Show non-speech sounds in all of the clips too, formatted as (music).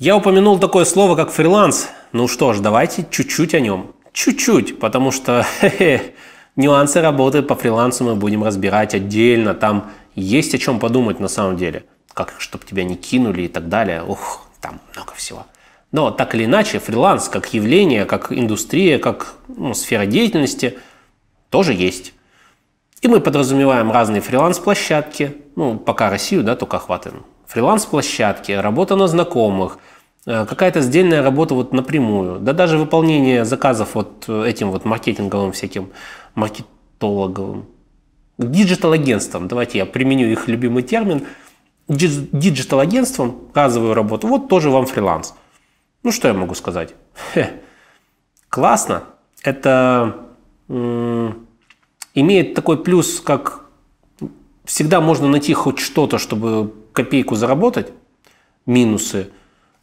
Я упомянул такое слово, как фриланс. Ну что ж, давайте чуть-чуть о нем. Чуть-чуть, потому что (laughs) хе -хе, нюансы работы по фрилансу мы будем разбирать отдельно. Там есть о чем подумать на самом деле. Как, чтобы тебя не кинули и так далее. Ух, там много всего. Но так или иначе, фриланс как явление, как индустрия, как ну, сфера деятельности тоже есть. И мы подразумеваем разные фриланс-площадки. Ну, пока Россию, да, только охватываем фриланс-площадки, работа на знакомых, э, какая-то сдельная работа вот напрямую, да даже выполнение заказов вот э, этим вот маркетинговым всяким, маркетологовым, диджитал-агентством, давайте я применю их любимый термин, диджитал-агентством, разовую работу, вот тоже вам фриланс. Ну что я могу сказать? Хе. Классно. Это имеет такой плюс, как всегда можно найти хоть что-то, чтобы копейку заработать, минусы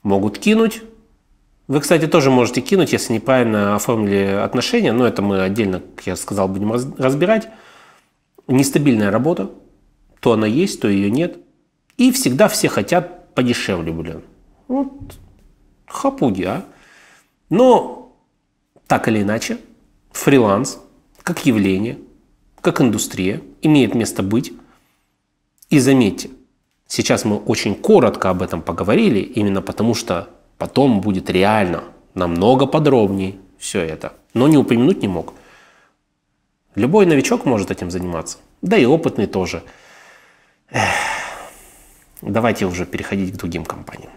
могут кинуть. Вы, кстати, тоже можете кинуть, если неправильно оформили отношения, но это мы отдельно, как я сказал, будем разбирать. Нестабильная работа, то она есть, то ее нет. И всегда все хотят подешевле, блин. Вот хапуги, а. Но так или иначе, фриланс как явление, как индустрия имеет место быть. И заметьте, Сейчас мы очень коротко об этом поговорили, именно потому что потом будет реально намного подробнее все это. Но не упомянуть не мог. Любой новичок может этим заниматься, да и опытный тоже. Эх. Давайте уже переходить к другим компаниям.